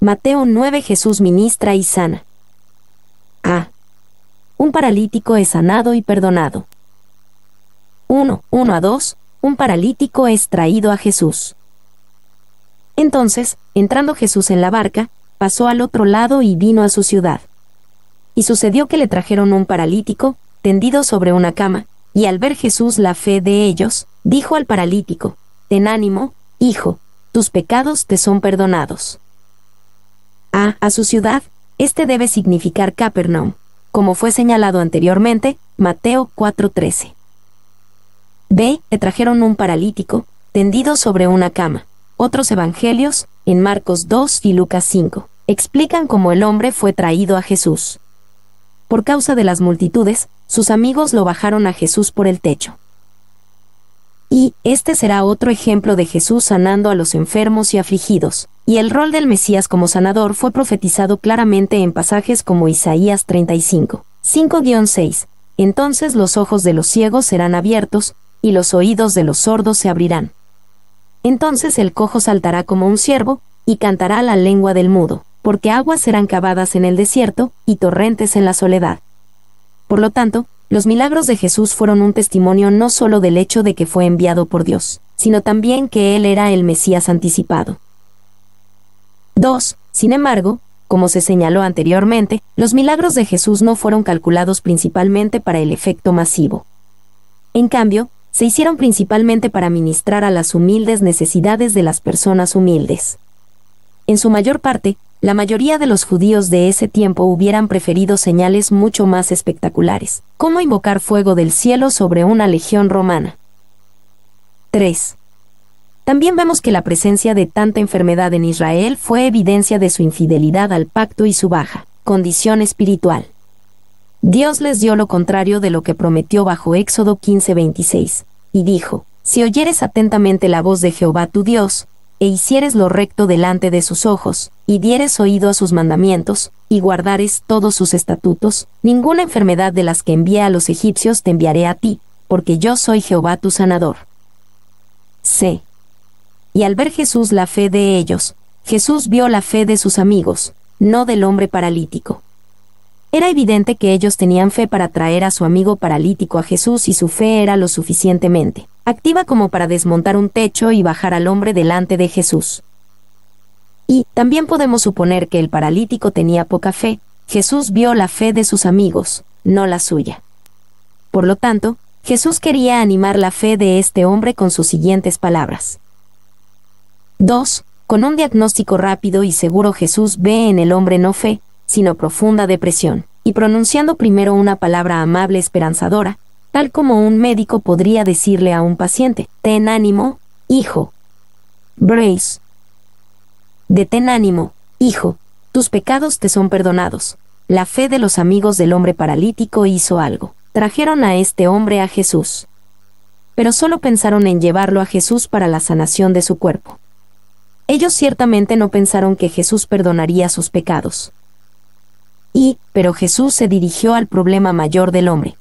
Mateo 9 Jesús ministra y sana. A. Un paralítico es sanado y perdonado. 1. 1 a 2. Un paralítico es traído a Jesús. Entonces, entrando Jesús en la barca, pasó al otro lado y vino a su ciudad. Y sucedió que le trajeron un paralítico, tendido sobre una cama, y al ver Jesús la fe de ellos, dijo al paralítico, Ten ánimo, hijo, tus pecados te son perdonados a, a su ciudad, este debe significar Capernaum, como fue señalado anteriormente, Mateo 4:13. B. Le trajeron un paralítico, tendido sobre una cama. Otros evangelios, en Marcos 2 y Lucas 5, explican cómo el hombre fue traído a Jesús. Por causa de las multitudes, sus amigos lo bajaron a Jesús por el techo. Y este será otro ejemplo de Jesús sanando a los enfermos y afligidos, y el rol del Mesías como sanador fue profetizado claramente en pasajes como Isaías 35, 5-6. Entonces los ojos de los ciegos serán abiertos, y los oídos de los sordos se abrirán. Entonces el cojo saltará como un ciervo, y cantará la lengua del mudo, porque aguas serán cavadas en el desierto, y torrentes en la soledad. Por lo tanto, los milagros de Jesús fueron un testimonio no solo del hecho de que fue enviado por Dios, sino también que Él era el Mesías anticipado. 2. Sin embargo, como se señaló anteriormente, los milagros de Jesús no fueron calculados principalmente para el efecto masivo. En cambio, se hicieron principalmente para ministrar a las humildes necesidades de las personas humildes. En su mayor parte, la mayoría de los judíos de ese tiempo hubieran preferido señales mucho más espectaculares, como invocar fuego del cielo sobre una legión romana. 3. También vemos que la presencia de tanta enfermedad en Israel fue evidencia de su infidelidad al pacto y su baja condición espiritual. Dios les dio lo contrario de lo que prometió bajo Éxodo 15:26, y dijo, Si oyeres atentamente la voz de Jehová tu Dios, e hicieres lo recto delante de sus ojos, y dieres oído a sus mandamientos, y guardares todos sus estatutos, ninguna enfermedad de las que envía a los egipcios te enviaré a ti, porque yo soy Jehová tu sanador. C y al ver Jesús la fe de ellos, Jesús vio la fe de sus amigos, no del hombre paralítico. Era evidente que ellos tenían fe para traer a su amigo paralítico a Jesús y su fe era lo suficientemente activa como para desmontar un techo y bajar al hombre delante de Jesús. Y también podemos suponer que el paralítico tenía poca fe, Jesús vio la fe de sus amigos, no la suya. Por lo tanto, Jesús quería animar la fe de este hombre con sus siguientes palabras. 2. Con un diagnóstico rápido y seguro Jesús ve en el hombre no fe, sino profunda depresión, y pronunciando primero una palabra amable esperanzadora, tal como un médico podría decirle a un paciente, ten ánimo, hijo. Brace. De ten ánimo, hijo, tus pecados te son perdonados. La fe de los amigos del hombre paralítico hizo algo. Trajeron a este hombre a Jesús. Pero solo pensaron en llevarlo a Jesús para la sanación de su cuerpo. Ellos ciertamente no pensaron que Jesús perdonaría sus pecados. Y, pero Jesús se dirigió al problema mayor del hombre.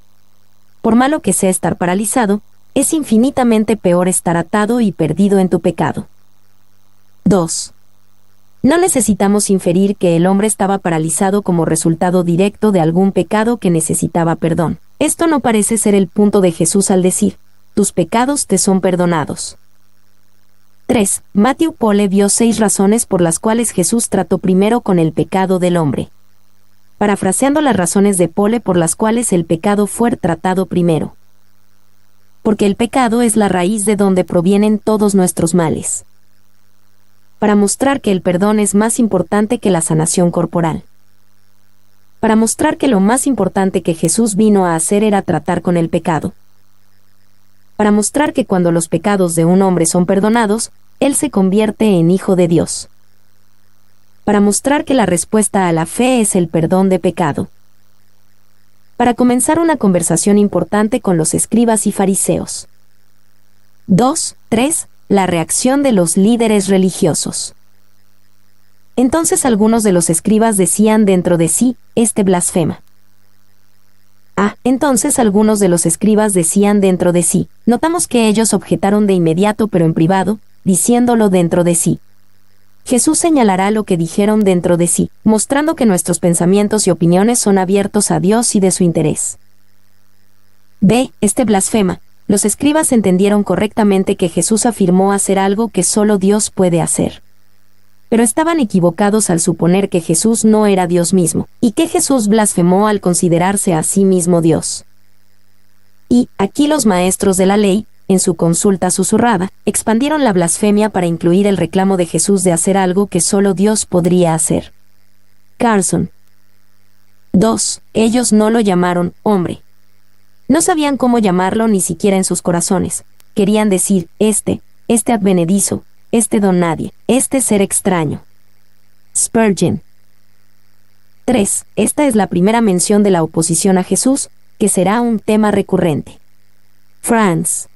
Por malo que sea estar paralizado, es infinitamente peor estar atado y perdido en tu pecado. 2. No necesitamos inferir que el hombre estaba paralizado como resultado directo de algún pecado que necesitaba perdón. Esto no parece ser el punto de Jesús al decir, tus pecados te son perdonados. 3. Matthew Pole vio seis razones por las cuales Jesús trató primero con el pecado del hombre. Parafraseando las razones de Pole por las cuales el pecado fue tratado primero. Porque el pecado es la raíz de donde provienen todos nuestros males. Para mostrar que el perdón es más importante que la sanación corporal. Para mostrar que lo más importante que Jesús vino a hacer era tratar con el pecado para mostrar que cuando los pecados de un hombre son perdonados, él se convierte en hijo de Dios. Para mostrar que la respuesta a la fe es el perdón de pecado. Para comenzar una conversación importante con los escribas y fariseos. 2. La reacción de los líderes religiosos. Entonces algunos de los escribas decían dentro de sí, este blasfema. Ah, entonces algunos de los escribas decían dentro de sí. Notamos que ellos objetaron de inmediato pero en privado, diciéndolo dentro de sí. Jesús señalará lo que dijeron dentro de sí, mostrando que nuestros pensamientos y opiniones son abiertos a Dios y de su interés. B. Este blasfema. Los escribas entendieron correctamente que Jesús afirmó hacer algo que solo Dios puede hacer pero estaban equivocados al suponer que Jesús no era Dios mismo, y que Jesús blasfemó al considerarse a sí mismo Dios. Y, aquí los maestros de la ley, en su consulta susurrada, expandieron la blasfemia para incluir el reclamo de Jesús de hacer algo que solo Dios podría hacer. Carson. 2. Ellos no lo llamaron hombre. No sabían cómo llamarlo ni siquiera en sus corazones. Querían decir, este, este advenedizo, este don nadie, este ser extraño. Spurgeon. 3. Esta es la primera mención de la oposición a Jesús, que será un tema recurrente. Franz.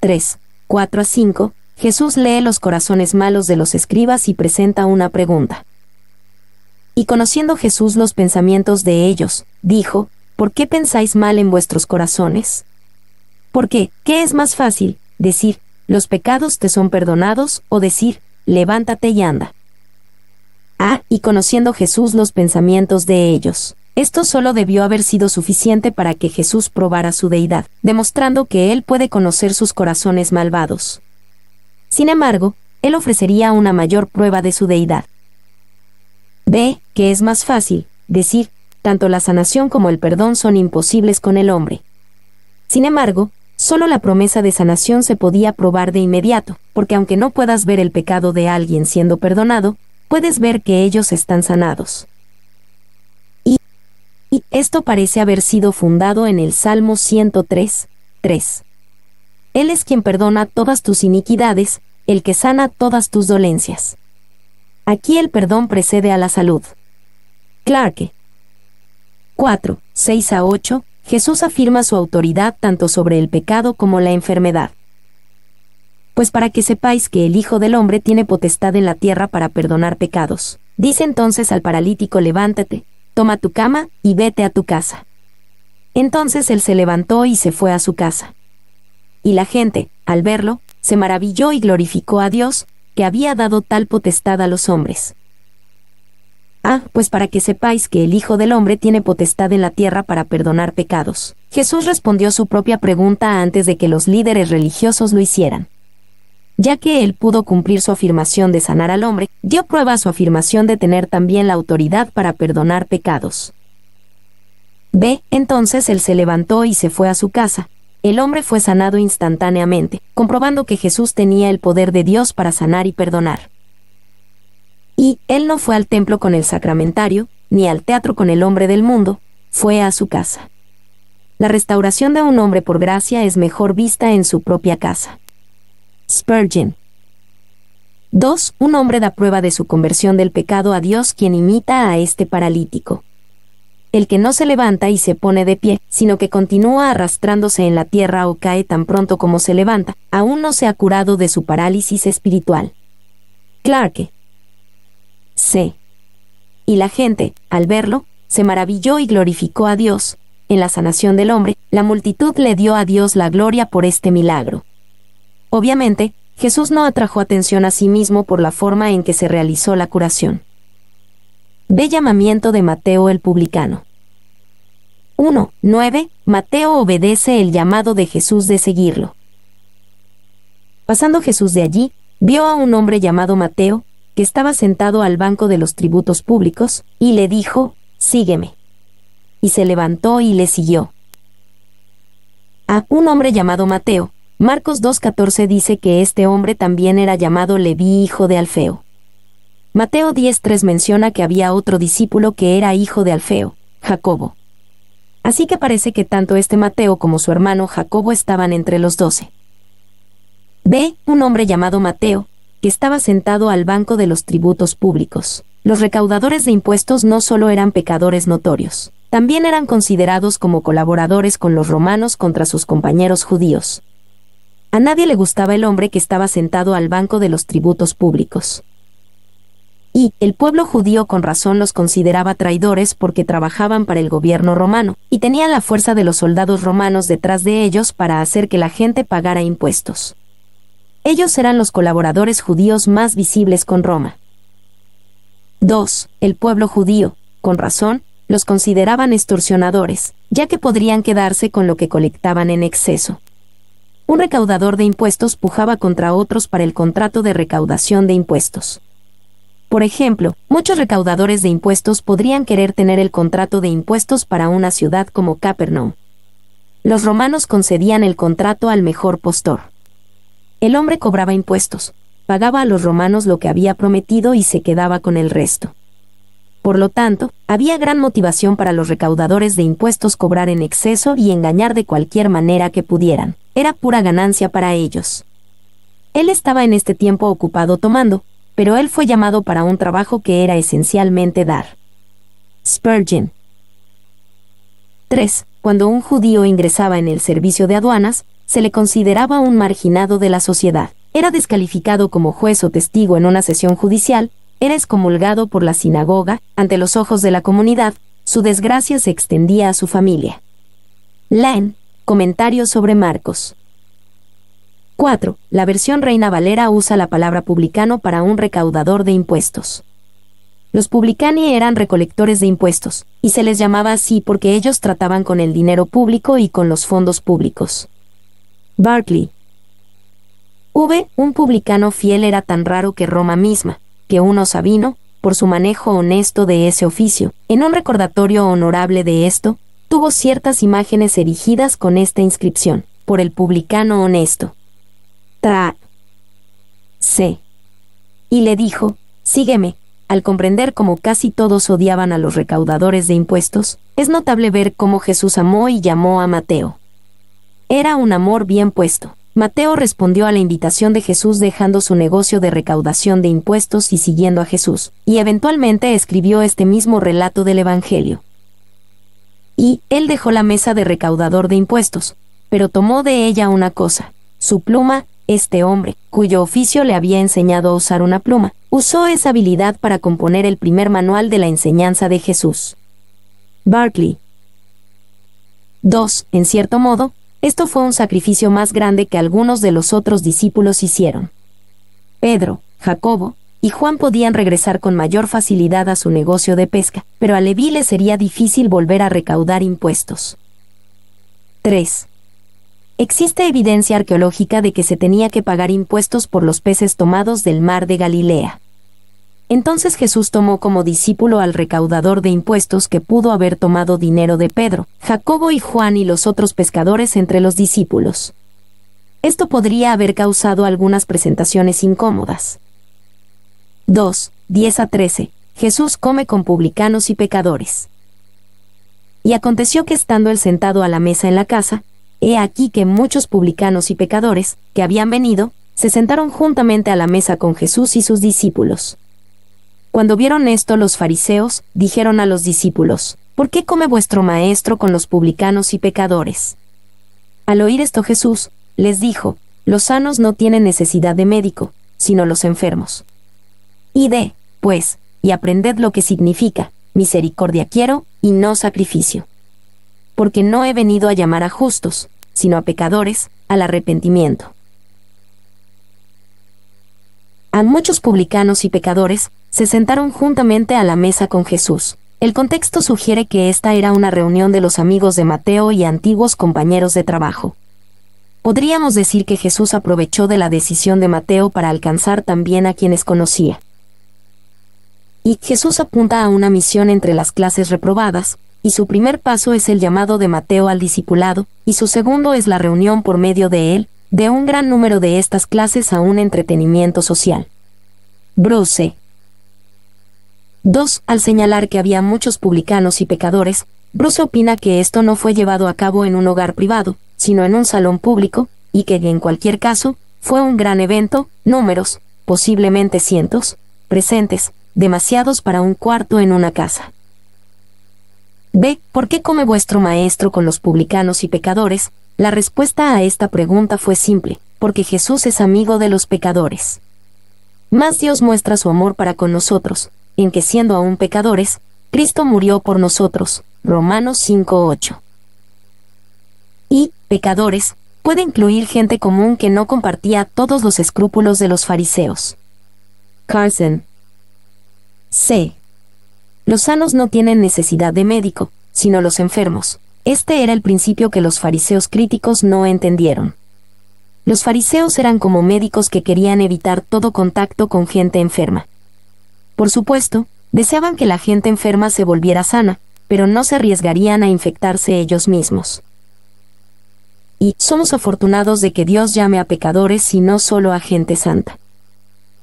3. 4 a 5. Jesús lee los corazones malos de los escribas y presenta una pregunta. Y conociendo Jesús los pensamientos de ellos, dijo, ¿por qué pensáis mal en vuestros corazones? Porque, ¿qué es más fácil, decir, los pecados te son perdonados, o decir, levántate y anda. a ah, y conociendo Jesús los pensamientos de ellos. Esto solo debió haber sido suficiente para que Jesús probara su deidad, demostrando que Él puede conocer sus corazones malvados. Sin embargo, Él ofrecería una mayor prueba de su deidad. B que es más fácil, decir, tanto la sanación como el perdón son imposibles con el hombre. Sin embargo, solo la promesa de sanación se podía probar de inmediato, porque aunque no puedas ver el pecado de alguien siendo perdonado, puedes ver que ellos están sanados. Y, y esto parece haber sido fundado en el Salmo 103, 3. Él es quien perdona todas tus iniquidades, el que sana todas tus dolencias. Aquí el perdón precede a la salud. Clarke. 4, 6 a 8, Jesús afirma su autoridad tanto sobre el pecado como la enfermedad. Pues para que sepáis que el Hijo del Hombre tiene potestad en la tierra para perdonar pecados. Dice entonces al paralítico, levántate, toma tu cama y vete a tu casa. Entonces él se levantó y se fue a su casa. Y la gente, al verlo, se maravilló y glorificó a Dios, que había dado tal potestad a los hombres. Ah, pues para que sepáis que el Hijo del Hombre tiene potestad en la tierra para perdonar pecados. Jesús respondió su propia pregunta antes de que los líderes religiosos lo hicieran. Ya que él pudo cumplir su afirmación de sanar al hombre, dio prueba a su afirmación de tener también la autoridad para perdonar pecados. B. Entonces él se levantó y se fue a su casa. El hombre fue sanado instantáneamente, comprobando que Jesús tenía el poder de Dios para sanar y perdonar. Y él no fue al templo con el sacramentario, ni al teatro con el hombre del mundo, fue a su casa. La restauración de un hombre por gracia es mejor vista en su propia casa. Spurgeon. 2. Un hombre da prueba de su conversión del pecado a Dios quien imita a este paralítico. El que no se levanta y se pone de pie, sino que continúa arrastrándose en la tierra o cae tan pronto como se levanta, aún no se ha curado de su parálisis espiritual. Clarke. C. Y la gente, al verlo, se maravilló y glorificó a Dios. En la sanación del hombre, la multitud le dio a Dios la gloria por este milagro. Obviamente, Jesús no atrajo atención a sí mismo por la forma en que se realizó la curación. De llamamiento de Mateo el publicano. 1:9 Mateo obedece el llamado de Jesús de seguirlo. Pasando Jesús de allí, vio a un hombre llamado Mateo, estaba sentado al banco de los tributos públicos, y le dijo, Sígueme. Y se levantó y le siguió. A un hombre llamado Mateo, Marcos 2.14 dice que este hombre también era llamado Leví hijo de Alfeo. Mateo 10.3 menciona que había otro discípulo que era hijo de Alfeo, Jacobo. Así que parece que tanto este Mateo como su hermano Jacobo estaban entre los doce. B. Un hombre llamado Mateo, que estaba sentado al banco de los tributos públicos. Los recaudadores de impuestos no solo eran pecadores notorios, también eran considerados como colaboradores con los romanos contra sus compañeros judíos. A nadie le gustaba el hombre que estaba sentado al banco de los tributos públicos. Y el pueblo judío con razón los consideraba traidores porque trabajaban para el gobierno romano, y tenían la fuerza de los soldados romanos detrás de ellos para hacer que la gente pagara impuestos. Ellos eran los colaboradores judíos más visibles con Roma. 2. El pueblo judío, con razón, los consideraban extorsionadores, ya que podrían quedarse con lo que colectaban en exceso. Un recaudador de impuestos pujaba contra otros para el contrato de recaudación de impuestos. Por ejemplo, muchos recaudadores de impuestos podrían querer tener el contrato de impuestos para una ciudad como Capernaum. Los romanos concedían el contrato al mejor postor. El hombre cobraba impuestos, pagaba a los romanos lo que había prometido y se quedaba con el resto. Por lo tanto, había gran motivación para los recaudadores de impuestos cobrar en exceso y engañar de cualquier manera que pudieran. Era pura ganancia para ellos. Él estaba en este tiempo ocupado tomando, pero él fue llamado para un trabajo que era esencialmente dar. Spurgeon. 3. Cuando un judío ingresaba en el servicio de aduanas, se le consideraba un marginado de la sociedad. Era descalificado como juez o testigo en una sesión judicial, era excomulgado por la sinagoga, ante los ojos de la comunidad, su desgracia se extendía a su familia. Laen, comentarios sobre Marcos. 4. La versión Reina Valera usa la palabra publicano para un recaudador de impuestos. Los publicani eran recolectores de impuestos, y se les llamaba así porque ellos trataban con el dinero público y con los fondos públicos. Barclay. V, un publicano fiel era tan raro que Roma misma, que uno Sabino, por su manejo honesto de ese oficio, en un recordatorio honorable de esto, tuvo ciertas imágenes erigidas con esta inscripción, por el publicano honesto. Tra. C. Y le dijo, sígueme, al comprender cómo casi todos odiaban a los recaudadores de impuestos, es notable ver cómo Jesús amó y llamó a Mateo. Era un amor bien puesto. Mateo respondió a la invitación de Jesús dejando su negocio de recaudación de impuestos y siguiendo a Jesús, y eventualmente escribió este mismo relato del Evangelio. Y, él dejó la mesa de recaudador de impuestos, pero tomó de ella una cosa, su pluma, este hombre, cuyo oficio le había enseñado a usar una pluma, usó esa habilidad para componer el primer manual de la enseñanza de Jesús. Barclay. 2. En cierto modo, esto fue un sacrificio más grande que algunos de los otros discípulos hicieron. Pedro, Jacobo y Juan podían regresar con mayor facilidad a su negocio de pesca, pero a Leví le sería difícil volver a recaudar impuestos. 3. Existe evidencia arqueológica de que se tenía que pagar impuestos por los peces tomados del mar de Galilea. Entonces Jesús tomó como discípulo al recaudador de impuestos que pudo haber tomado dinero de Pedro, Jacobo y Juan y los otros pescadores entre los discípulos. Esto podría haber causado algunas presentaciones incómodas. 2. 10 a 13. Jesús come con publicanos y pecadores. Y aconteció que estando él sentado a la mesa en la casa, he aquí que muchos publicanos y pecadores, que habían venido, se sentaron juntamente a la mesa con Jesús y sus discípulos. Cuando vieron esto los fariseos, dijeron a los discípulos, ¿por qué come vuestro maestro con los publicanos y pecadores? Al oír esto Jesús, les dijo, los sanos no tienen necesidad de médico, sino los enfermos. Y de, pues, y aprended lo que significa, misericordia quiero, y no sacrificio. Porque no he venido a llamar a justos, sino a pecadores, al arrepentimiento. A muchos publicanos y pecadores, se sentaron juntamente a la mesa con Jesús. El contexto sugiere que esta era una reunión de los amigos de Mateo y antiguos compañeros de trabajo. Podríamos decir que Jesús aprovechó de la decisión de Mateo para alcanzar también a quienes conocía. Y Jesús apunta a una misión entre las clases reprobadas, y su primer paso es el llamado de Mateo al discipulado, y su segundo es la reunión por medio de él, de un gran número de estas clases a un entretenimiento social. Bruce, 2. Al señalar que había muchos publicanos y pecadores, Bruce opina que esto no fue llevado a cabo en un hogar privado, sino en un salón público, y que en cualquier caso, fue un gran evento, números, posiblemente cientos, presentes, demasiados para un cuarto en una casa. B. ¿Por qué come vuestro maestro con los publicanos y pecadores? La respuesta a esta pregunta fue simple, porque Jesús es amigo de los pecadores. Más Dios muestra su amor para con nosotros, que siendo aún pecadores, Cristo murió por nosotros. Romanos 5.8. Y, pecadores, puede incluir gente común que no compartía todos los escrúpulos de los fariseos. Carson. C. Los sanos no tienen necesidad de médico, sino los enfermos. Este era el principio que los fariseos críticos no entendieron. Los fariseos eran como médicos que querían evitar todo contacto con gente enferma. Por supuesto, deseaban que la gente enferma se volviera sana, pero no se arriesgarían a infectarse ellos mismos. Y somos afortunados de que Dios llame a pecadores y no solo a gente santa.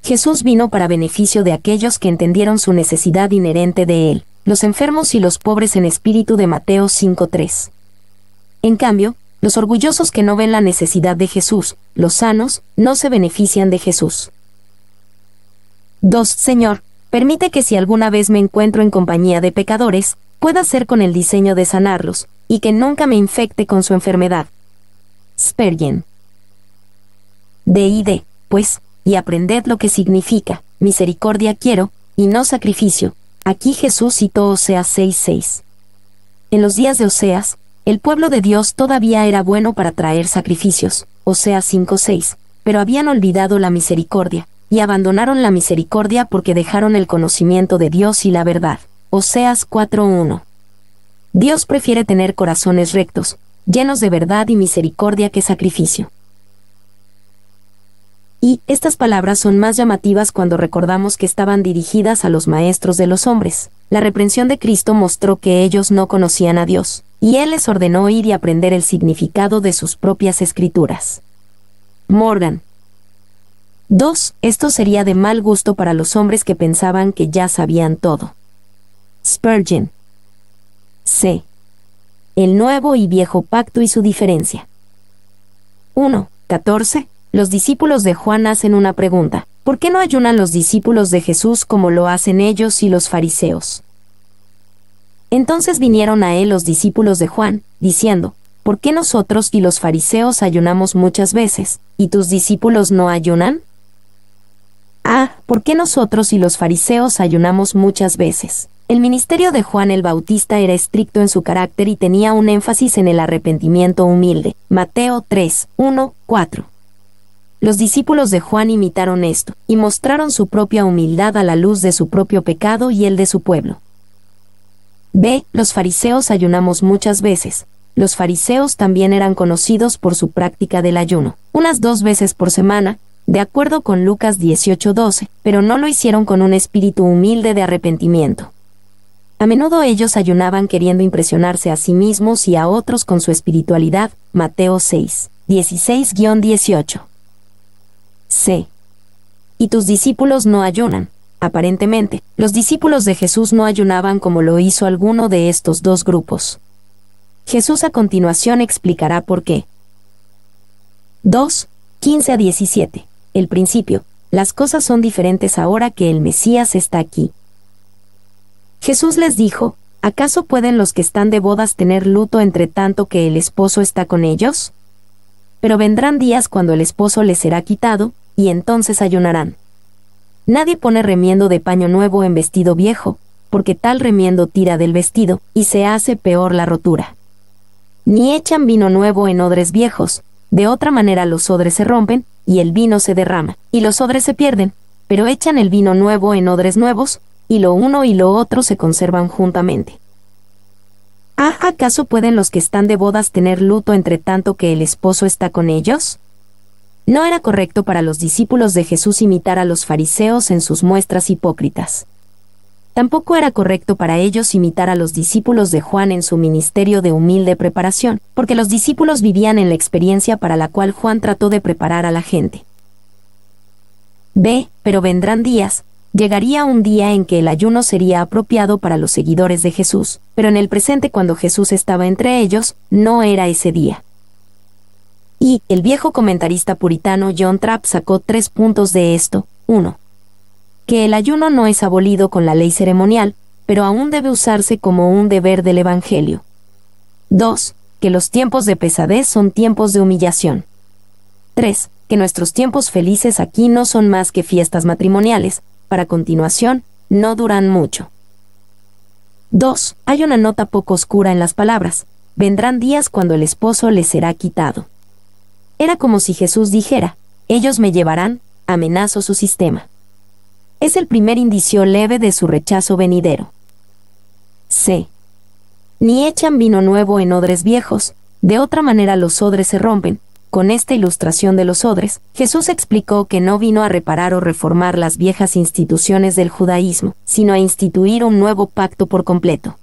Jesús vino para beneficio de aquellos que entendieron su necesidad inherente de Él, los enfermos y los pobres en espíritu de Mateo 5.3. En cambio, los orgullosos que no ven la necesidad de Jesús, los sanos, no se benefician de Jesús. 2. Señor, permite que si alguna vez me encuentro en compañía de pecadores, pueda ser con el diseño de sanarlos, y que nunca me infecte con su enfermedad. spergen De y de, pues, y aprended lo que significa, misericordia quiero, y no sacrificio. Aquí Jesús citó Oseas 6.6. En los días de Oseas, el pueblo de Dios todavía era bueno para traer sacrificios, Oseas 5.6, pero habían olvidado la misericordia, y abandonaron la misericordia porque dejaron el conocimiento de Dios y la verdad. Oseas 4.1. Dios prefiere tener corazones rectos, llenos de verdad y misericordia que sacrificio. Y estas palabras son más llamativas cuando recordamos que estaban dirigidas a los maestros de los hombres. La reprensión de Cristo mostró que ellos no conocían a Dios, y Él les ordenó ir y aprender el significado de sus propias escrituras. Morgan, 2. Esto sería de mal gusto para los hombres que pensaban que ya sabían todo. Spurgeon. C. El nuevo y viejo pacto y su diferencia. 1. 14. Los discípulos de Juan hacen una pregunta. ¿Por qué no ayunan los discípulos de Jesús como lo hacen ellos y los fariseos? Entonces vinieron a él los discípulos de Juan, diciendo, ¿Por qué nosotros y los fariseos ayunamos muchas veces, y tus discípulos no ayunan? Ah, ¿por qué nosotros y los fariseos ayunamos muchas veces? El ministerio de Juan el Bautista era estricto en su carácter y tenía un énfasis en el arrepentimiento humilde. Mateo 3, 1, 4. Los discípulos de Juan imitaron esto, y mostraron su propia humildad a la luz de su propio pecado y el de su pueblo. B. Los fariseos ayunamos muchas veces. Los fariseos también eran conocidos por su práctica del ayuno, unas dos veces por semana, de acuerdo con Lucas 18:12, pero no lo hicieron con un espíritu humilde de arrepentimiento. A menudo ellos ayunaban queriendo impresionarse a sí mismos y a otros con su espiritualidad, Mateo 6, 16-18. C. Y tus discípulos no ayunan. Aparentemente, los discípulos de Jesús no ayunaban como lo hizo alguno de estos dos grupos. Jesús a continuación explicará por qué. 2, 15 a 17 el principio, las cosas son diferentes ahora que el Mesías está aquí. Jesús les dijo, ¿acaso pueden los que están de bodas tener luto entre tanto que el esposo está con ellos? Pero vendrán días cuando el esposo les será quitado, y entonces ayunarán. Nadie pone remiendo de paño nuevo en vestido viejo, porque tal remiendo tira del vestido, y se hace peor la rotura. Ni echan vino nuevo en odres viejos, de otra manera los odres se rompen y el vino se derrama, y los odres se pierden, pero echan el vino nuevo en odres nuevos, y lo uno y lo otro se conservan juntamente. ¿Ah, acaso pueden los que están de bodas tener luto entre tanto que el esposo está con ellos? No era correcto para los discípulos de Jesús imitar a los fariseos en sus muestras hipócritas. Tampoco era correcto para ellos imitar a los discípulos de Juan en su ministerio de humilde preparación, porque los discípulos vivían en la experiencia para la cual Juan trató de preparar a la gente. B. Pero vendrán días, llegaría un día en que el ayuno sería apropiado para los seguidores de Jesús, pero en el presente cuando Jesús estaba entre ellos, no era ese día. Y el viejo comentarista puritano John Trapp sacó tres puntos de esto. 1 que el ayuno no es abolido con la ley ceremonial, pero aún debe usarse como un deber del Evangelio. 2. Que los tiempos de pesadez son tiempos de humillación. 3. Que nuestros tiempos felices aquí no son más que fiestas matrimoniales, para continuación, no duran mucho. 2. Hay una nota poco oscura en las palabras. Vendrán días cuando el esposo les será quitado. Era como si Jesús dijera, ellos me llevarán, amenazo su sistema es el primer indicio leve de su rechazo venidero. C. Ni echan vino nuevo en odres viejos, de otra manera los odres se rompen. Con esta ilustración de los odres, Jesús explicó que no vino a reparar o reformar las viejas instituciones del judaísmo, sino a instituir un nuevo pacto por completo.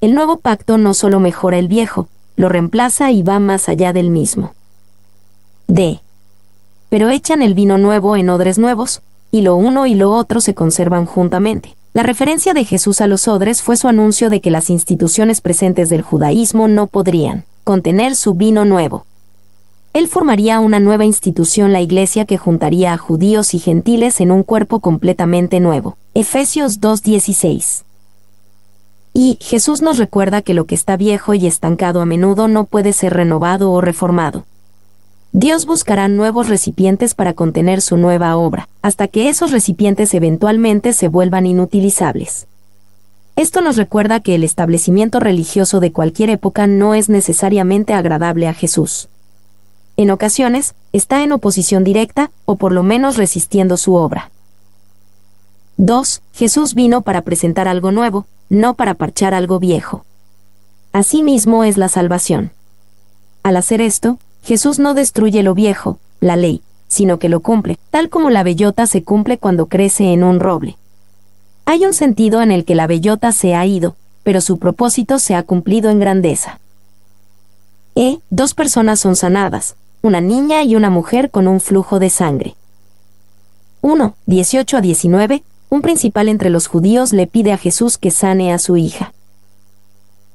El nuevo pacto no solo mejora el viejo, lo reemplaza y va más allá del mismo. D. Pero echan el vino nuevo en odres nuevos, y lo uno y lo otro se conservan juntamente. La referencia de Jesús a los odres fue su anuncio de que las instituciones presentes del judaísmo no podrían contener su vino nuevo. Él formaría una nueva institución, la iglesia, que juntaría a judíos y gentiles en un cuerpo completamente nuevo. Efesios 2.16. Y Jesús nos recuerda que lo que está viejo y estancado a menudo no puede ser renovado o reformado. Dios buscará nuevos recipientes para contener su nueva obra, hasta que esos recipientes eventualmente se vuelvan inutilizables. Esto nos recuerda que el establecimiento religioso de cualquier época no es necesariamente agradable a Jesús. En ocasiones, está en oposición directa, o por lo menos resistiendo su obra. 2. Jesús vino para presentar algo nuevo, no para parchar algo viejo. Asimismo es la salvación. Al hacer esto, Jesús no destruye lo viejo, la ley, sino que lo cumple, tal como la bellota se cumple cuando crece en un roble. Hay un sentido en el que la bellota se ha ido, pero su propósito se ha cumplido en grandeza. E. Dos personas son sanadas, una niña y una mujer con un flujo de sangre. 1. 18 a 19. Un principal entre los judíos le pide a Jesús que sane a su hija.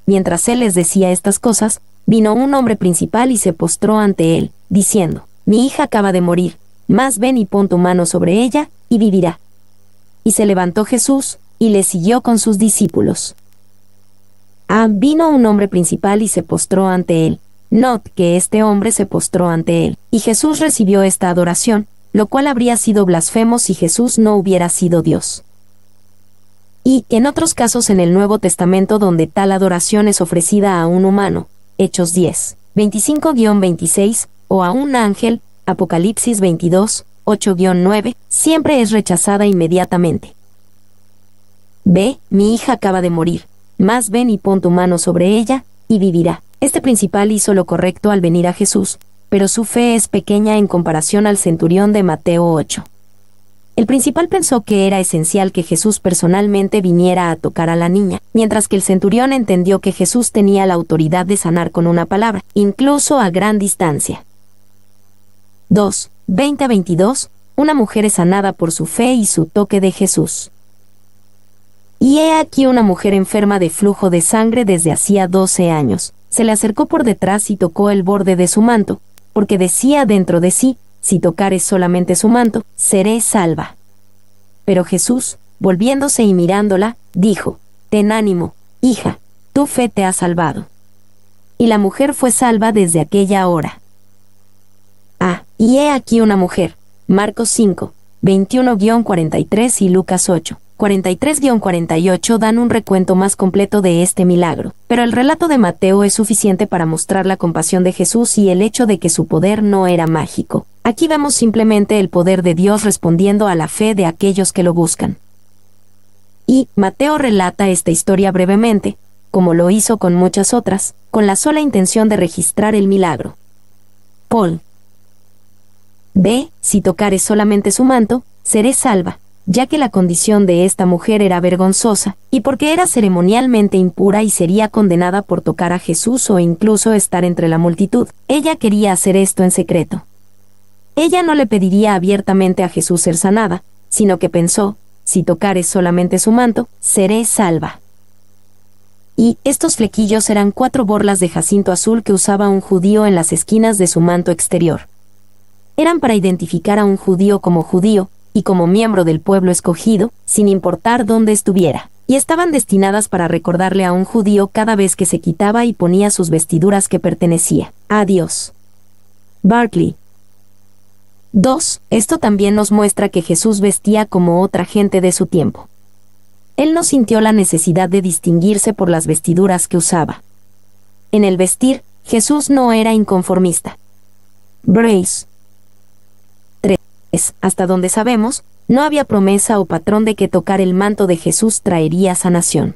Mientras él les decía estas cosas, vino un hombre principal y se postró ante él, diciendo, Mi hija acaba de morir, mas ven y pon tu mano sobre ella, y vivirá. Y se levantó Jesús, y le siguió con sus discípulos. Ah, vino un hombre principal y se postró ante él. Not que este hombre se postró ante él, y Jesús recibió esta adoración, lo cual habría sido blasfemo si Jesús no hubiera sido Dios. Y, en otros casos en el Nuevo Testamento donde tal adoración es ofrecida a un humano, Hechos 10, 25-26, o a un ángel, Apocalipsis 22, 8-9, siempre es rechazada inmediatamente. Ve, mi hija acaba de morir, más ven y pon tu mano sobre ella, y vivirá. Este principal hizo lo correcto al venir a Jesús, pero su fe es pequeña en comparación al centurión de Mateo 8. El principal pensó que era esencial que Jesús personalmente viniera a tocar a la niña, mientras que el centurión entendió que Jesús tenía la autoridad de sanar con una palabra, incluso a gran distancia. 2. 20-22. Una mujer es sanada por su fe y su toque de Jesús. Y he aquí una mujer enferma de flujo de sangre desde hacía 12 años. Se le acercó por detrás y tocó el borde de su manto, porque decía dentro de sí, si tocares solamente su manto, seré salva. Pero Jesús, volviéndose y mirándola, dijo, Ten ánimo, hija, tu fe te ha salvado. Y la mujer fue salva desde aquella hora. Ah, y he aquí una mujer, Marcos 5, 21-43 y Lucas 8. 43-48 dan un recuento más completo de este milagro, pero el relato de Mateo es suficiente para mostrar la compasión de Jesús y el hecho de que su poder no era mágico. Aquí vemos simplemente el poder de Dios respondiendo a la fe de aquellos que lo buscan. Y Mateo relata esta historia brevemente, como lo hizo con muchas otras, con la sola intención de registrar el milagro. Paul. B. Si tocares solamente su manto, seré salva, ya que la condición de esta mujer era vergonzosa, y porque era ceremonialmente impura y sería condenada por tocar a Jesús o incluso estar entre la multitud, ella quería hacer esto en secreto. Ella no le pediría abiertamente a Jesús ser sanada, sino que pensó, si tocares solamente su manto, seré salva. Y estos flequillos eran cuatro borlas de jacinto azul que usaba un judío en las esquinas de su manto exterior. Eran para identificar a un judío como judío, y como miembro del pueblo escogido, sin importar dónde estuviera, y estaban destinadas para recordarle a un judío cada vez que se quitaba y ponía sus vestiduras que pertenecía a Dios. 2. Esto también nos muestra que Jesús vestía como otra gente de su tiempo. Él no sintió la necesidad de distinguirse por las vestiduras que usaba. En el vestir, Jesús no era inconformista. Brace. 3. Hasta donde sabemos, no había promesa o patrón de que tocar el manto de Jesús traería sanación.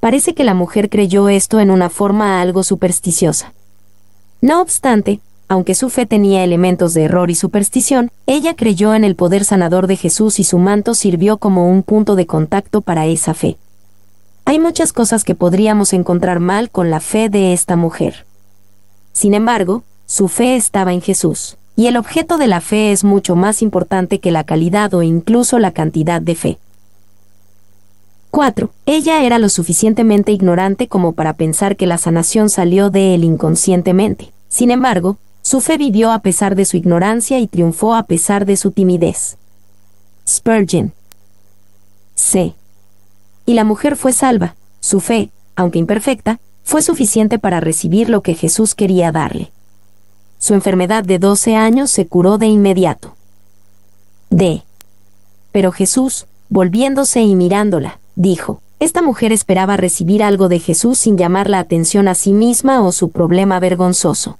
Parece que la mujer creyó esto en una forma algo supersticiosa. No obstante, aunque su fe tenía elementos de error y superstición, ella creyó en el poder sanador de Jesús y su manto sirvió como un punto de contacto para esa fe. Hay muchas cosas que podríamos encontrar mal con la fe de esta mujer. Sin embargo, su fe estaba en Jesús, y el objeto de la fe es mucho más importante que la calidad o incluso la cantidad de fe. 4. Ella era lo suficientemente ignorante como para pensar que la sanación salió de él inconscientemente. Sin embargo, su fe vivió a pesar de su ignorancia y triunfó a pesar de su timidez. Spurgeon. C. Y la mujer fue salva, su fe, aunque imperfecta, fue suficiente para recibir lo que Jesús quería darle. Su enfermedad de 12 años se curó de inmediato. D. Pero Jesús, volviéndose y mirándola, dijo, Esta mujer esperaba recibir algo de Jesús sin llamar la atención a sí misma o su problema vergonzoso.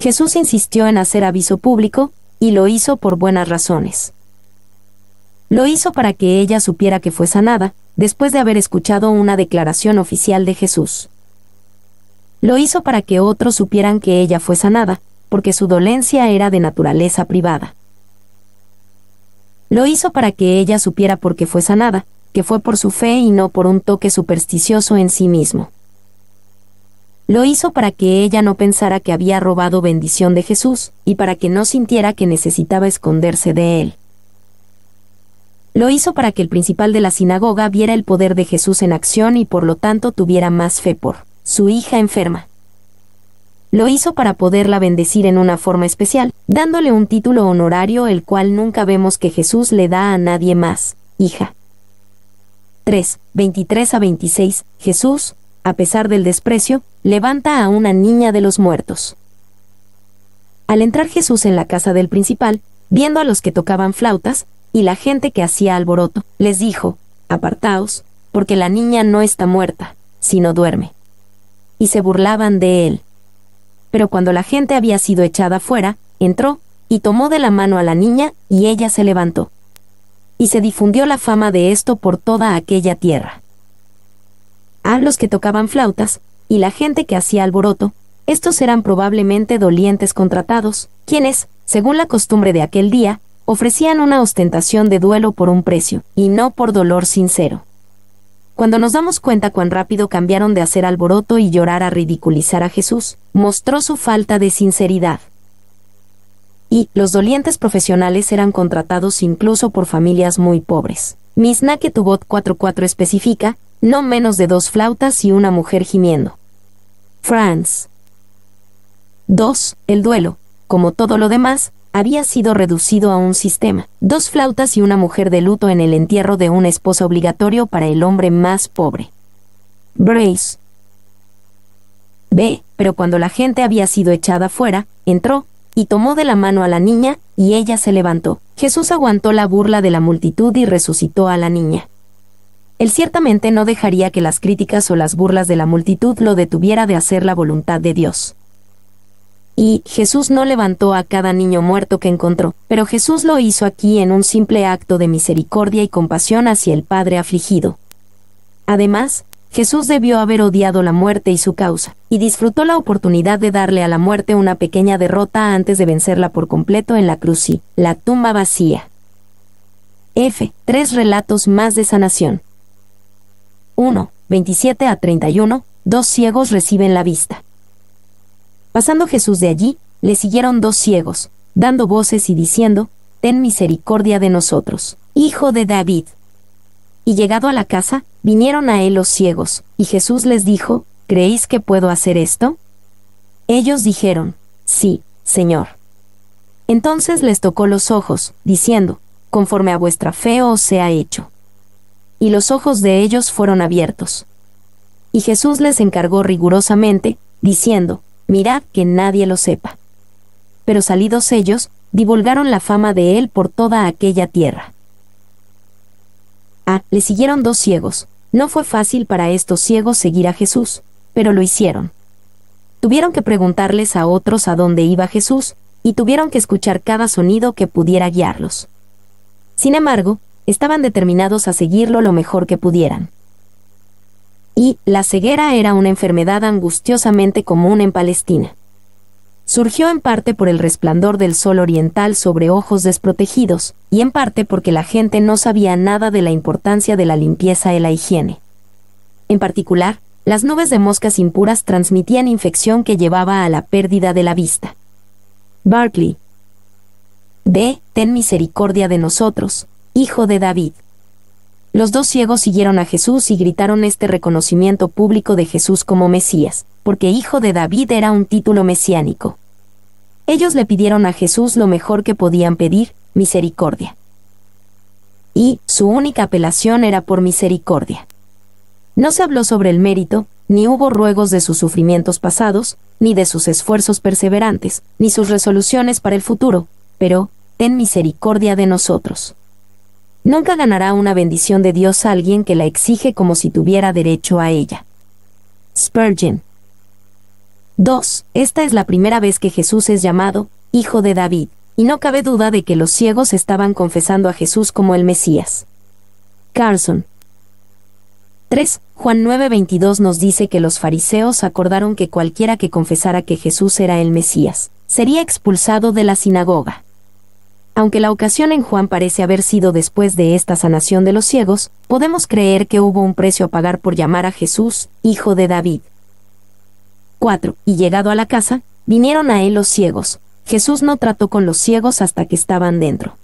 Jesús insistió en hacer aviso público, y lo hizo por buenas razones. Lo hizo para que ella supiera que fue sanada, después de haber escuchado una declaración oficial de Jesús. Lo hizo para que otros supieran que ella fue sanada, porque su dolencia era de naturaleza privada. Lo hizo para que ella supiera por qué fue sanada, que fue por su fe y no por un toque supersticioso en sí mismo. Lo hizo para que ella no pensara que había robado bendición de Jesús, y para que no sintiera que necesitaba esconderse de él. Lo hizo para que el principal de la sinagoga viera el poder de Jesús en acción y por lo tanto tuviera más fe por su hija enferma. Lo hizo para poderla bendecir en una forma especial, dándole un título honorario el cual nunca vemos que Jesús le da a nadie más, hija. 3, 23 a 26, Jesús, a pesar del desprecio, levanta a una niña de los muertos. Al entrar Jesús en la casa del principal, viendo a los que tocaban flautas, y la gente que hacía alboroto, les dijo, Apartaos, porque la niña no está muerta, sino duerme. Y se burlaban de él. Pero cuando la gente había sido echada fuera, entró, y tomó de la mano a la niña, y ella se levantó. Y se difundió la fama de esto por toda aquella tierra. A los que tocaban flautas, y la gente que hacía alboroto, estos eran probablemente dolientes contratados, quienes, según la costumbre de aquel día, ofrecían una ostentación de duelo por un precio, y no por dolor sincero. Cuando nos damos cuenta cuán rápido cambiaron de hacer alboroto y llorar a ridiculizar a Jesús, mostró su falta de sinceridad. Y, los dolientes profesionales eran contratados incluso por familias muy pobres. Misna que 44 especifica, no menos de dos flautas y una mujer gimiendo. France. 2. El duelo, como todo lo demás, había sido reducido a un sistema, dos flautas y una mujer de luto en el entierro de un esposo obligatorio para el hombre más pobre. Brace. B. Pero cuando la gente había sido echada fuera, entró, y tomó de la mano a la niña, y ella se levantó. Jesús aguantó la burla de la multitud y resucitó a la niña él ciertamente no dejaría que las críticas o las burlas de la multitud lo detuviera de hacer la voluntad de Dios. Y Jesús no levantó a cada niño muerto que encontró, pero Jesús lo hizo aquí en un simple acto de misericordia y compasión hacia el Padre afligido. Además, Jesús debió haber odiado la muerte y su causa, y disfrutó la oportunidad de darle a la muerte una pequeña derrota antes de vencerla por completo en la cruz y la tumba vacía. F. Tres relatos más de sanación. 1, 27 a 31, dos ciegos reciben la vista. Pasando Jesús de allí, le siguieron dos ciegos, dando voces y diciendo, Ten misericordia de nosotros, Hijo de David. Y llegado a la casa, vinieron a él los ciegos, y Jesús les dijo, ¿Creéis que puedo hacer esto? Ellos dijeron, Sí, Señor. Entonces les tocó los ojos, diciendo, Conforme a vuestra fe os sea hecho y los ojos de ellos fueron abiertos. Y Jesús les encargó rigurosamente, diciendo, Mirad que nadie lo sepa. Pero salidos ellos, divulgaron la fama de él por toda aquella tierra. a ah, le siguieron dos ciegos. No fue fácil para estos ciegos seguir a Jesús, pero lo hicieron. Tuvieron que preguntarles a otros a dónde iba Jesús, y tuvieron que escuchar cada sonido que pudiera guiarlos. Sin embargo, estaban determinados a seguirlo lo mejor que pudieran. Y, la ceguera era una enfermedad angustiosamente común en Palestina. Surgió en parte por el resplandor del sol oriental sobre ojos desprotegidos, y en parte porque la gente no sabía nada de la importancia de la limpieza y la higiene. En particular, las nubes de moscas impuras transmitían infección que llevaba a la pérdida de la vista. Barclay. de Ten misericordia de nosotros, Hijo de David. Los dos ciegos siguieron a Jesús y gritaron este reconocimiento público de Jesús como Mesías, porque Hijo de David era un título mesiánico. Ellos le pidieron a Jesús lo mejor que podían pedir, misericordia. Y, su única apelación era por misericordia. No se habló sobre el mérito, ni hubo ruegos de sus sufrimientos pasados, ni de sus esfuerzos perseverantes, ni sus resoluciones para el futuro, pero, ten misericordia de nosotros. Nunca ganará una bendición de Dios a alguien que la exige como si tuviera derecho a ella. Spurgeon. 2. Esta es la primera vez que Jesús es llamado Hijo de David, y no cabe duda de que los ciegos estaban confesando a Jesús como el Mesías. Carson. 3. Juan 9:22 nos dice que los fariseos acordaron que cualquiera que confesara que Jesús era el Mesías, sería expulsado de la sinagoga. Aunque la ocasión en Juan parece haber sido después de esta sanación de los ciegos, podemos creer que hubo un precio a pagar por llamar a Jesús, hijo de David. 4. Y llegado a la casa, vinieron a él los ciegos. Jesús no trató con los ciegos hasta que estaban dentro.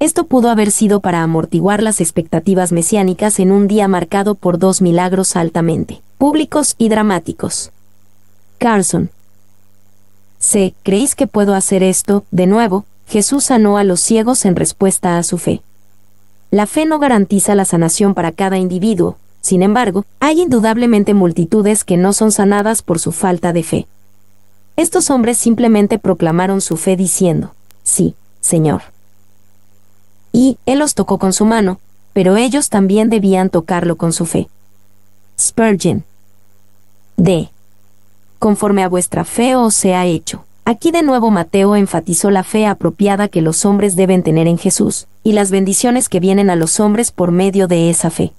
Esto pudo haber sido para amortiguar las expectativas mesiánicas en un día marcado por dos milagros altamente públicos y dramáticos. Carson. C. ¿Creéis que puedo hacer esto, de nuevo, Jesús sanó a los ciegos en respuesta a su fe. La fe no garantiza la sanación para cada individuo, sin embargo, hay indudablemente multitudes que no son sanadas por su falta de fe. Estos hombres simplemente proclamaron su fe diciendo, Sí, Señor. Y, Él los tocó con su mano, pero ellos también debían tocarlo con su fe. Spurgeon. D. Conforme a vuestra fe os sea hecho. Aquí de nuevo Mateo enfatizó la fe apropiada que los hombres deben tener en Jesús, y las bendiciones que vienen a los hombres por medio de esa fe.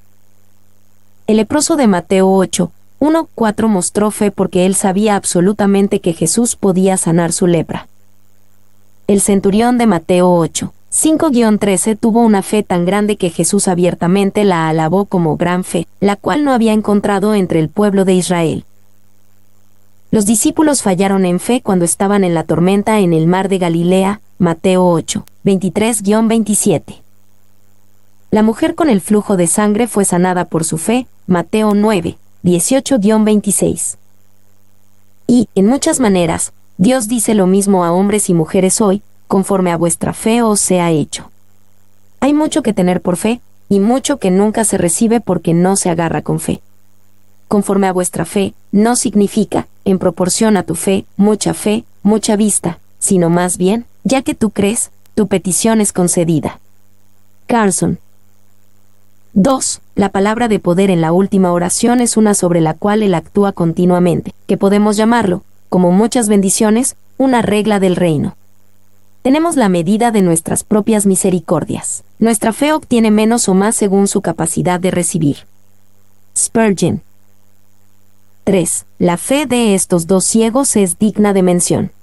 El leproso de Mateo 8, 1, 4 mostró fe porque él sabía absolutamente que Jesús podía sanar su lepra. El centurión de Mateo 8, 5-13 tuvo una fe tan grande que Jesús abiertamente la alabó como gran fe, la cual no había encontrado entre el pueblo de Israel. Los discípulos fallaron en fe cuando estaban en la tormenta en el mar de Galilea, Mateo 8, 23-27. La mujer con el flujo de sangre fue sanada por su fe, Mateo 9, 18-26. Y, en muchas maneras, Dios dice lo mismo a hombres y mujeres hoy, conforme a vuestra fe os sea hecho. Hay mucho que tener por fe, y mucho que nunca se recibe porque no se agarra con fe conforme a vuestra fe, no significa, en proporción a tu fe, mucha fe, mucha vista, sino más bien, ya que tú crees, tu petición es concedida. Carson. 2. La palabra de poder en la última oración es una sobre la cual él actúa continuamente, que podemos llamarlo, como muchas bendiciones, una regla del reino. Tenemos la medida de nuestras propias misericordias. Nuestra fe obtiene menos o más según su capacidad de recibir. Spurgeon. 3. La fe de estos dos ciegos es digna de mención.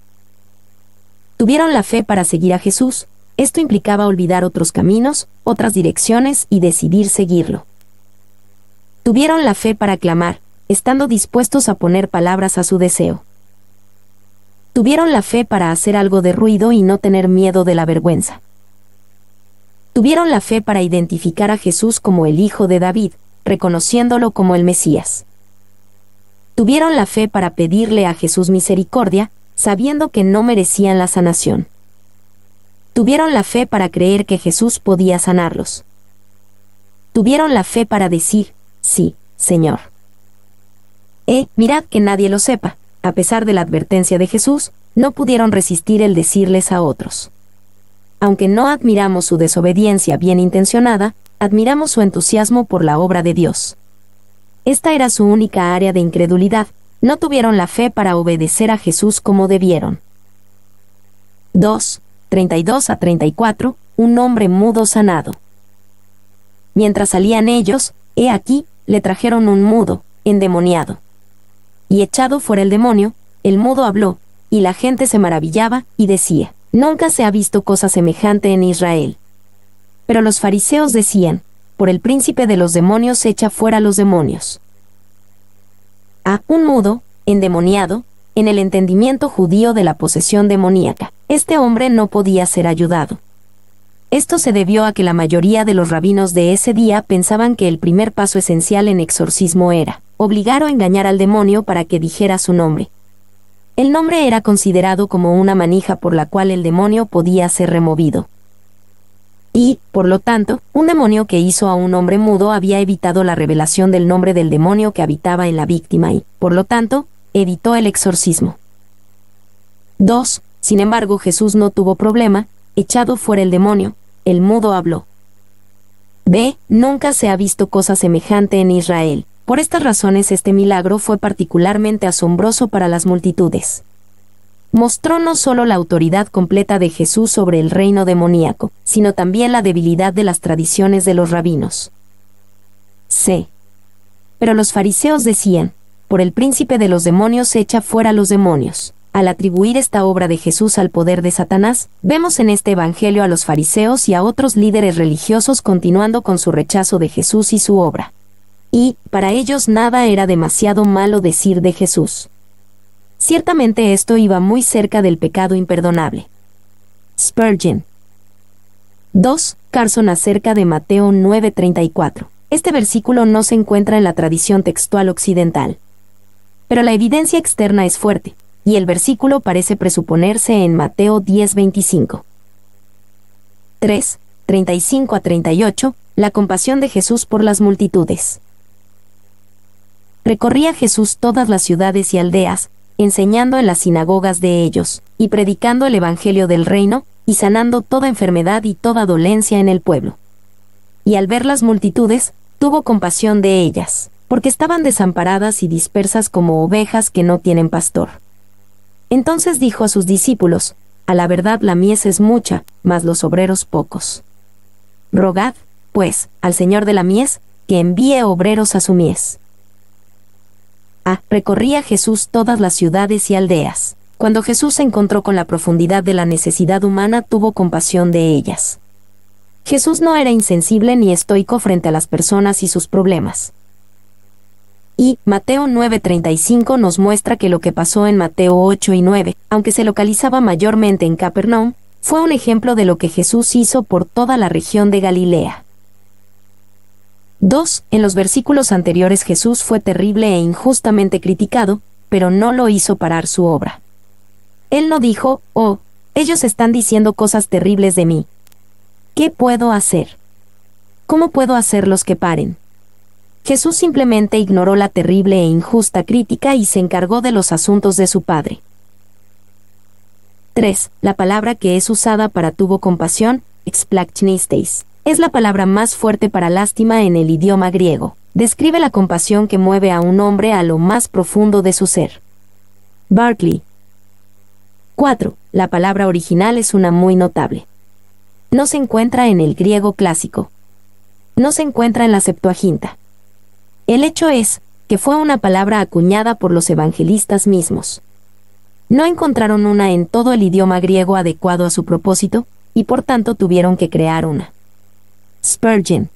Tuvieron la fe para seguir a Jesús, esto implicaba olvidar otros caminos, otras direcciones y decidir seguirlo. Tuvieron la fe para clamar, estando dispuestos a poner palabras a su deseo. Tuvieron la fe para hacer algo de ruido y no tener miedo de la vergüenza. Tuvieron la fe para identificar a Jesús como el Hijo de David, reconociéndolo como el Mesías tuvieron la fe para pedirle a Jesús misericordia, sabiendo que no merecían la sanación. Tuvieron la fe para creer que Jesús podía sanarlos. Tuvieron la fe para decir, sí, Señor. Eh, mirad que nadie lo sepa, a pesar de la advertencia de Jesús, no pudieron resistir el decirles a otros. Aunque no admiramos su desobediencia bien intencionada, admiramos su entusiasmo por la obra de Dios. Esta era su única área de incredulidad. No tuvieron la fe para obedecer a Jesús como debieron. 2. 32 a 34. Un hombre mudo sanado. Mientras salían ellos, he aquí, le trajeron un mudo, endemoniado. Y echado fuera el demonio, el mudo habló, y la gente se maravillaba y decía, Nunca se ha visto cosa semejante en Israel. Pero los fariseos decían, por el príncipe de los demonios echa fuera los demonios. A. Un mudo, endemoniado, en el entendimiento judío de la posesión demoníaca, este hombre no podía ser ayudado. Esto se debió a que la mayoría de los rabinos de ese día pensaban que el primer paso esencial en exorcismo era obligar o engañar al demonio para que dijera su nombre. El nombre era considerado como una manija por la cual el demonio podía ser removido y, por lo tanto, un demonio que hizo a un hombre mudo había evitado la revelación del nombre del demonio que habitaba en la víctima y, por lo tanto, evitó el exorcismo. 2. Sin embargo, Jesús no tuvo problema, echado fuera el demonio, el mudo habló. B. Nunca se ha visto cosa semejante en Israel. Por estas razones este milagro fue particularmente asombroso para las multitudes mostró no solo la autoridad completa de Jesús sobre el reino demoníaco, sino también la debilidad de las tradiciones de los rabinos. C. Pero los fariseos decían, por el príncipe de los demonios echa fuera los demonios. Al atribuir esta obra de Jesús al poder de Satanás, vemos en este Evangelio a los fariseos y a otros líderes religiosos continuando con su rechazo de Jesús y su obra. Y, para ellos nada era demasiado malo decir de Jesús. Ciertamente esto iba muy cerca del pecado imperdonable. Spurgeon. 2. Carson acerca de Mateo 9:34. Este versículo no se encuentra en la tradición textual occidental. Pero la evidencia externa es fuerte, y el versículo parece presuponerse en Mateo 10:25. 3. 35 a 38. La compasión de Jesús por las multitudes. Recorría Jesús todas las ciudades y aldeas, enseñando en las sinagogas de ellos, y predicando el Evangelio del reino, y sanando toda enfermedad y toda dolencia en el pueblo. Y al ver las multitudes, tuvo compasión de ellas, porque estaban desamparadas y dispersas como ovejas que no tienen pastor. Entonces dijo a sus discípulos, A la verdad la mies es mucha, mas los obreros pocos. Rogad, pues, al Señor de la mies, que envíe obreros a su mies. A. Recorría Jesús todas las ciudades y aldeas. Cuando Jesús se encontró con la profundidad de la necesidad humana, tuvo compasión de ellas. Jesús no era insensible ni estoico frente a las personas y sus problemas. Y Mateo 9:35 nos muestra que lo que pasó en Mateo 8 y 9, aunque se localizaba mayormente en Capernaum, fue un ejemplo de lo que Jesús hizo por toda la región de Galilea. 2. En los versículos anteriores Jesús fue terrible e injustamente criticado, pero no lo hizo parar su obra. Él no dijo, oh, ellos están diciendo cosas terribles de mí. ¿Qué puedo hacer? ¿Cómo puedo hacer los que paren? Jesús simplemente ignoró la terrible e injusta crítica y se encargó de los asuntos de su Padre. 3. La palabra que es usada para tuvo compasión, explacchnisteis es la palabra más fuerte para lástima en el idioma griego. Describe la compasión que mueve a un hombre a lo más profundo de su ser. Barclay. 4. La palabra original es una muy notable. No se encuentra en el griego clásico. No se encuentra en la Septuaginta. El hecho es que fue una palabra acuñada por los evangelistas mismos. No encontraron una en todo el idioma griego adecuado a su propósito, y por tanto tuvieron que crear una. Spurgeon.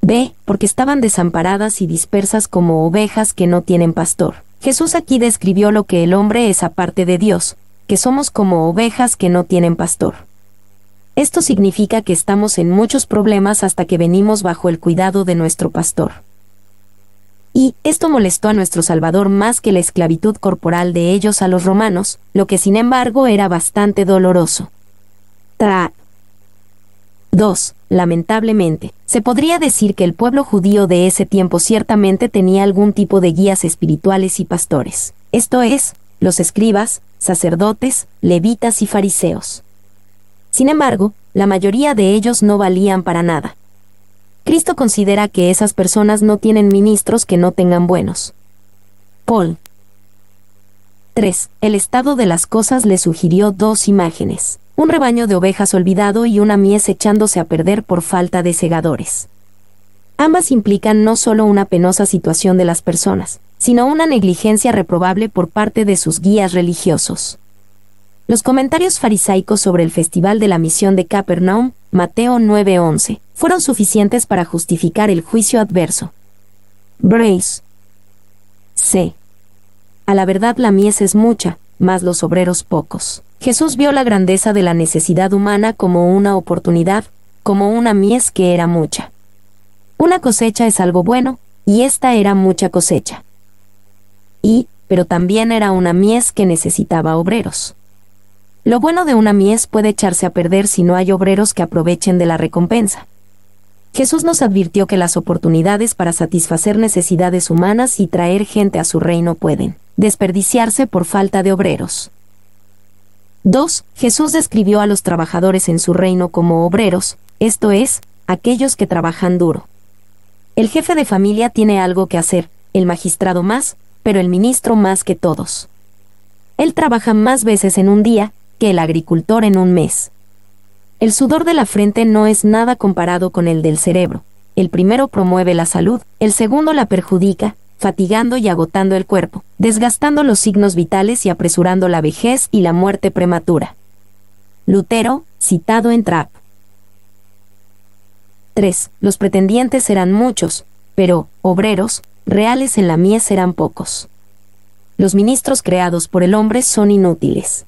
B. Porque estaban desamparadas y dispersas como ovejas que no tienen pastor. Jesús aquí describió lo que el hombre es aparte de Dios, que somos como ovejas que no tienen pastor. Esto significa que estamos en muchos problemas hasta que venimos bajo el cuidado de nuestro pastor. Y esto molestó a nuestro Salvador más que la esclavitud corporal de ellos a los romanos, lo que sin embargo era bastante doloroso. Tra 2. Lamentablemente, se podría decir que el pueblo judío de ese tiempo ciertamente tenía algún tipo de guías espirituales y pastores, esto es, los escribas, sacerdotes, levitas y fariseos. Sin embargo, la mayoría de ellos no valían para nada. Cristo considera que esas personas no tienen ministros que no tengan buenos. Paul 3. El estado de las cosas le sugirió dos imágenes un rebaño de ovejas olvidado y una mies echándose a perder por falta de segadores. Ambas implican no solo una penosa situación de las personas, sino una negligencia reprobable por parte de sus guías religiosos. Los comentarios farisaicos sobre el Festival de la Misión de Capernaum, Mateo 9:11, fueron suficientes para justificar el juicio adverso. Brace. C. A la verdad la mies es mucha, más los obreros pocos. Jesús vio la grandeza de la necesidad humana como una oportunidad, como una mies que era mucha. Una cosecha es algo bueno, y esta era mucha cosecha. Y, pero también era una mies que necesitaba obreros. Lo bueno de una mies puede echarse a perder si no hay obreros que aprovechen de la recompensa. Jesús nos advirtió que las oportunidades para satisfacer necesidades humanas y traer gente a su reino pueden desperdiciarse por falta de obreros. 2. Jesús describió a los trabajadores en su reino como obreros, esto es, aquellos que trabajan duro. El jefe de familia tiene algo que hacer, el magistrado más, pero el ministro más que todos. Él trabaja más veces en un día que el agricultor en un mes. El sudor de la frente no es nada comparado con el del cerebro. El primero promueve la salud, el segundo la perjudica, fatigando y agotando el cuerpo, desgastando los signos vitales y apresurando la vejez y la muerte prematura. Lutero, citado en Trap. 3. Los pretendientes serán muchos, pero, obreros, reales en la mies serán pocos. Los ministros creados por el hombre son inútiles.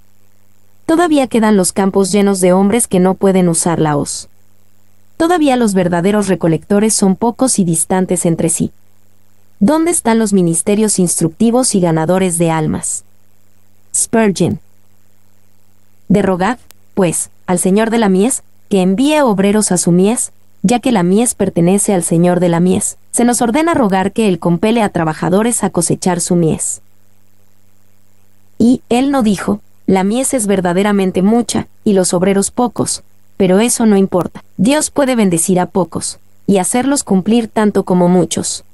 Todavía quedan los campos llenos de hombres que no pueden usar la hoz. Todavía los verdaderos recolectores son pocos y distantes entre sí. ¿Dónde están los ministerios instructivos y ganadores de almas? Spurgeon. Derrogad, pues, al Señor de la mies, que envíe obreros a su mies, ya que la mies pertenece al Señor de la mies. Se nos ordena rogar que Él compele a trabajadores a cosechar su mies. Y Él no dijo, la mies es verdaderamente mucha, y los obreros pocos, pero eso no importa. Dios puede bendecir a pocos, y hacerlos cumplir tanto como muchos.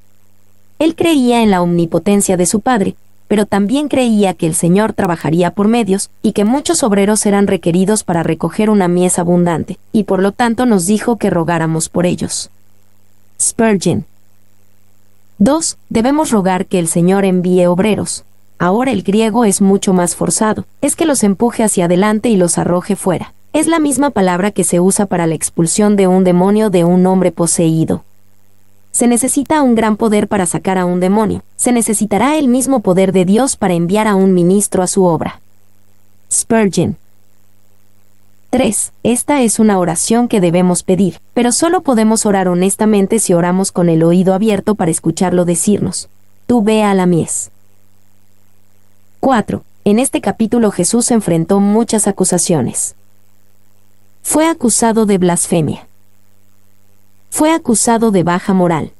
Él creía en la omnipotencia de su padre, pero también creía que el Señor trabajaría por medios y que muchos obreros eran requeridos para recoger una mies abundante, y por lo tanto nos dijo que rogáramos por ellos. Spurgeon. 2. Debemos rogar que el Señor envíe obreros. Ahora el griego es mucho más forzado, es que los empuje hacia adelante y los arroje fuera. Es la misma palabra que se usa para la expulsión de un demonio de un hombre poseído se necesita un gran poder para sacar a un demonio, se necesitará el mismo poder de Dios para enviar a un ministro a su obra. Spurgeon. 3. Esta es una oración que debemos pedir, pero solo podemos orar honestamente si oramos con el oído abierto para escucharlo decirnos, Tú ve a la mies. 4. En este capítulo Jesús enfrentó muchas acusaciones. Fue acusado de blasfemia. Fue acusado de baja moral.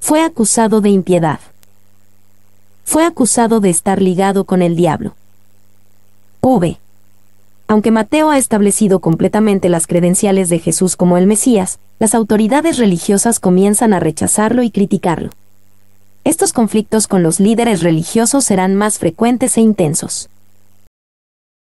Fue acusado de impiedad. Fue acusado de estar ligado con el diablo. V. Aunque Mateo ha establecido completamente las credenciales de Jesús como el Mesías, las autoridades religiosas comienzan a rechazarlo y criticarlo. Estos conflictos con los líderes religiosos serán más frecuentes e intensos.